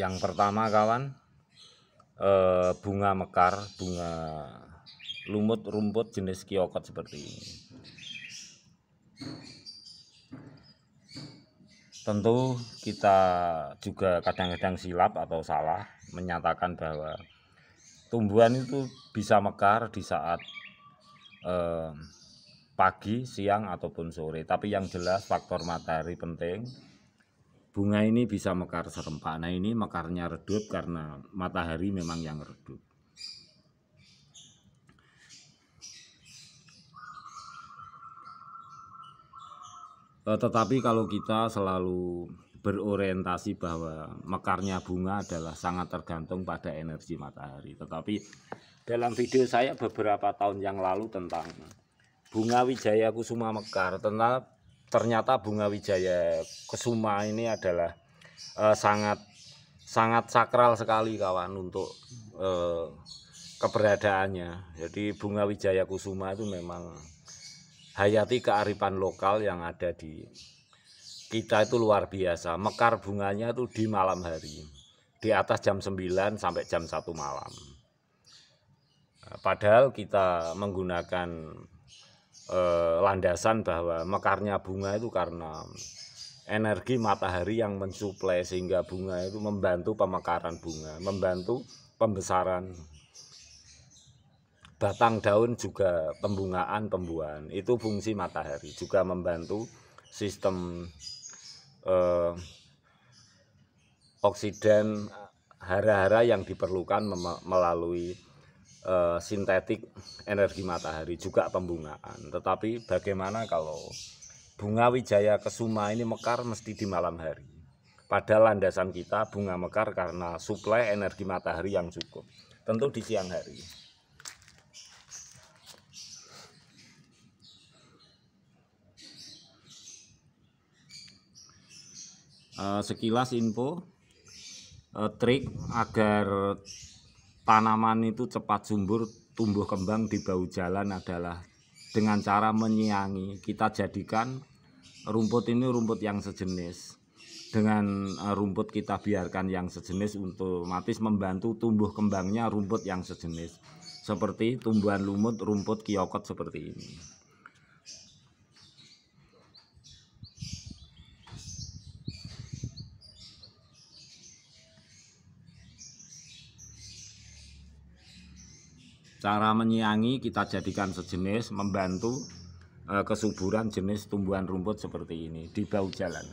yang pertama kawan eh, bunga mekar bunga lumut rumput jenis kiokot seperti ini tentu kita juga kadang-kadang silap atau salah menyatakan bahwa tumbuhan itu bisa mekar di saat eh, pagi, siang ataupun sore. Tapi yang jelas faktor matahari penting bunga ini bisa mekar serempak. Nah ini mekarnya redup karena matahari memang yang redup. Eh, tetapi kalau kita selalu berorientasi bahwa mekarnya bunga adalah sangat tergantung pada energi matahari. Tetapi dalam video saya beberapa tahun yang lalu tentang bunga wijaya kusuma mekar, tentang ternyata bunga wijaya kesuma ini adalah uh, sangat sangat sakral sekali kawan untuk uh, keberadaannya. Jadi bunga wijaya kusuma itu memang hayati kearifan lokal yang ada di kita itu luar biasa. Mekar bunganya itu di malam hari. Di atas jam 9 sampai jam 1 malam. Padahal kita menggunakan eh, landasan bahwa mekarnya bunga itu karena energi matahari yang mensuplai sehingga bunga itu membantu pemekaran bunga, membantu pembesaran batang daun juga pembungaan pembuahan itu fungsi matahari juga membantu sistem eh, oksiden hara-hara yang diperlukan melalui Eh, sintetik energi matahari juga pembungaan tetapi bagaimana kalau bunga wijaya kesuma ini mekar mesti di malam hari pada landasan kita bunga mekar karena suplai energi matahari yang cukup tentu di siang hari eh, sekilas info eh, trik agar tanaman itu cepat sumbur tumbuh kembang di bau jalan adalah dengan cara menyiangi kita jadikan rumput ini rumput yang sejenis dengan eh, rumput kita biarkan yang sejenis untuk otomatis membantu tumbuh kembangnya rumput yang sejenis seperti tumbuhan lumut rumput kiokot seperti ini Cara menyiangi kita jadikan sejenis membantu eh, kesuburan jenis tumbuhan rumput seperti ini di bau jalan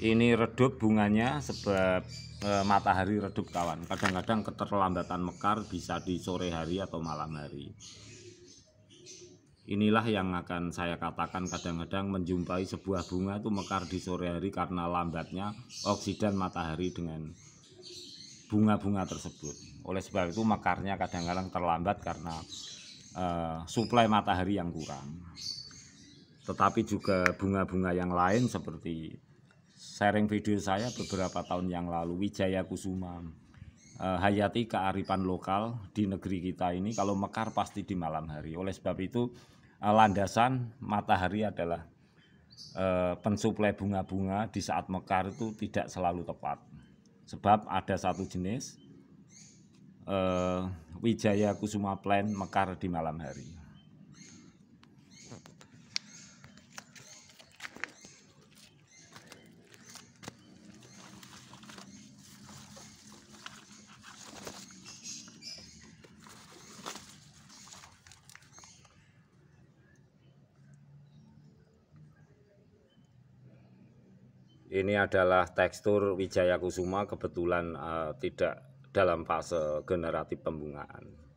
Ini redup bunganya sebab eh, matahari redup kawan. Kadang-kadang keterlambatan mekar bisa di sore hari atau malam hari. Inilah yang akan saya katakan kadang-kadang menjumpai sebuah bunga itu mekar di sore hari karena lambatnya oksidan matahari dengan bunga-bunga tersebut. Oleh sebab itu mekarnya kadang-kadang terlambat karena uh, suplai matahari yang kurang. Tetapi juga bunga-bunga yang lain seperti sharing video saya beberapa tahun yang lalu Wijaya Kusuma uh, hayati kearifan lokal di negeri kita ini kalau mekar pasti di malam hari. Oleh sebab itu uh, landasan matahari adalah pensuplai bunga-bunga di saat mekar itu tidak selalu tepat. Sebab ada satu jenis uh, Wijaya Kusuma Plan mekar di malam hari. ini adalah tekstur Wijaya Kusuma kebetulan uh, tidak dalam fase generatif pembungaan.